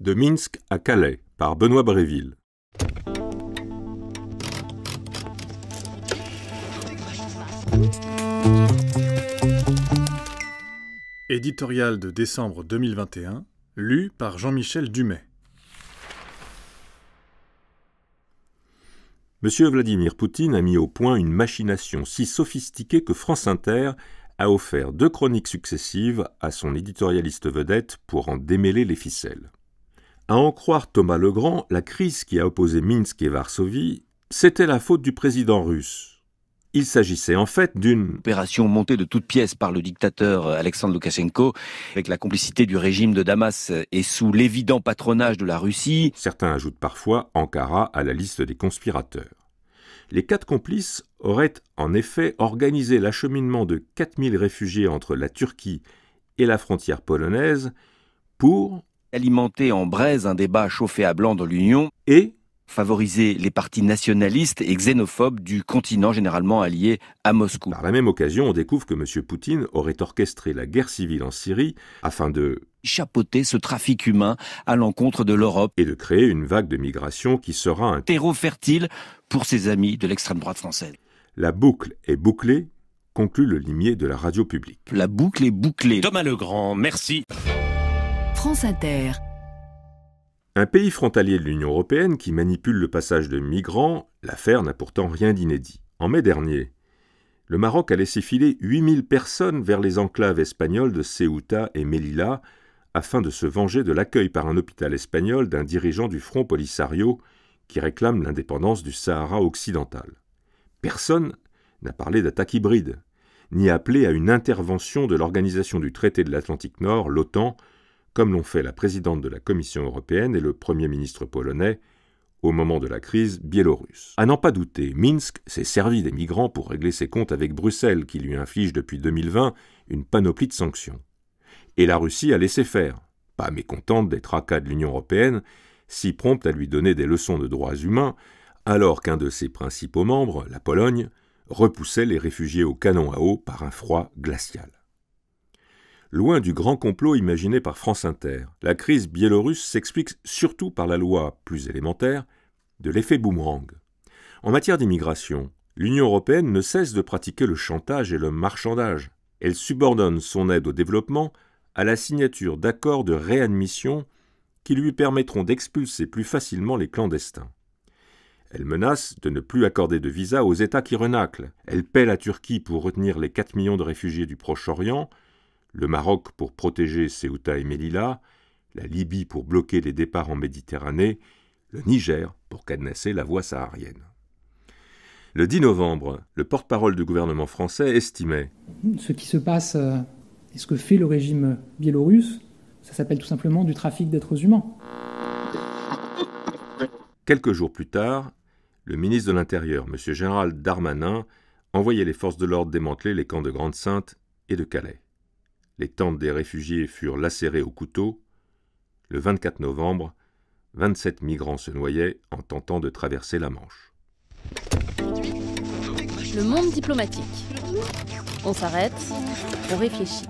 De Minsk à Calais par Benoît Bréville. Éditorial de décembre 2021, lu par Jean-Michel Dumay. Monsieur Vladimir Poutine a mis au point une machination si sophistiquée que France Inter a offert deux chroniques successives à son éditorialiste vedette pour en démêler les ficelles. À en croire Thomas Legrand, la crise qui a opposé Minsk et Varsovie, c'était la faute du président russe. Il s'agissait en fait d'une opération montée de toutes pièces par le dictateur Alexandre Loukachenko, avec la complicité du régime de Damas et sous l'évident patronage de la Russie. Certains ajoutent parfois Ankara à la liste des conspirateurs. Les quatre complices auraient en effet organisé l'acheminement de 4000 réfugiés entre la Turquie et la frontière polonaise pour, alimenter en braise un débat chauffé à blanc dans l'Union et favoriser les partis nationalistes et xénophobes du continent généralement allié à Moscou. Par la même occasion, on découvre que M. Poutine aurait orchestré la guerre civile en Syrie afin de chapeauter ce trafic humain à l'encontre de l'Europe et de créer une vague de migration qui sera un terreau fertile pour ses amis de l'extrême droite française. La boucle est bouclée, conclut le limier de la radio publique. La boucle est bouclée. Thomas Legrand, merci. France Inter. Un pays frontalier de l'Union européenne qui manipule le passage de migrants, l'affaire n'a pourtant rien d'inédit. En mai dernier, le Maroc a laissé filer 8000 personnes vers les enclaves espagnoles de Ceuta et Melilla afin de se venger de l'accueil par un hôpital espagnol d'un dirigeant du Front Polisario qui réclame l'indépendance du Sahara occidental. Personne n'a parlé d'attaque hybride, ni appelé à une intervention de l'Organisation du Traité de l'Atlantique Nord, l'OTAN, comme l'ont fait la présidente de la Commission européenne et le Premier ministre polonais au moment de la crise biélorusse. À n'en pas douter, Minsk s'est servi des migrants pour régler ses comptes avec Bruxelles, qui lui inflige depuis 2020 une panoplie de sanctions. Et la Russie a laissé faire, pas mécontente des tracas de l'Union européenne, si prompte à lui donner des leçons de droits humains, alors qu'un de ses principaux membres, la Pologne, repoussait les réfugiés au canon à eau par un froid glacial loin du grand complot imaginé par France Inter. La crise biélorusse s'explique surtout par la loi, plus élémentaire, de l'effet boomerang. En matière d'immigration, l'Union européenne ne cesse de pratiquer le chantage et le marchandage. Elle subordonne son aide au développement à la signature d'accords de réadmission qui lui permettront d'expulser plus facilement les clandestins. Elle menace de ne plus accorder de visa aux États qui renaclent. Elle paie la Turquie pour retenir les 4 millions de réfugiés du Proche-Orient, le Maroc pour protéger Ceuta et Melilla, la Libye pour bloquer les départs en Méditerranée, le Niger pour cadenasser la voie saharienne. Le 10 novembre, le porte-parole du gouvernement français estimait Ce qui se passe euh, et ce que fait le régime biélorusse, ça s'appelle tout simplement du trafic d'êtres humains. Quelques jours plus tard, le ministre de l'Intérieur, M. Général Darmanin, envoyait les forces de l'ordre démanteler les camps de Grande-Sainte et de Calais les tentes des réfugiés furent lacérées au couteau. Le 24 novembre, 27 migrants se noyaient en tentant de traverser la Manche. Le monde diplomatique. On s'arrête, on réfléchit.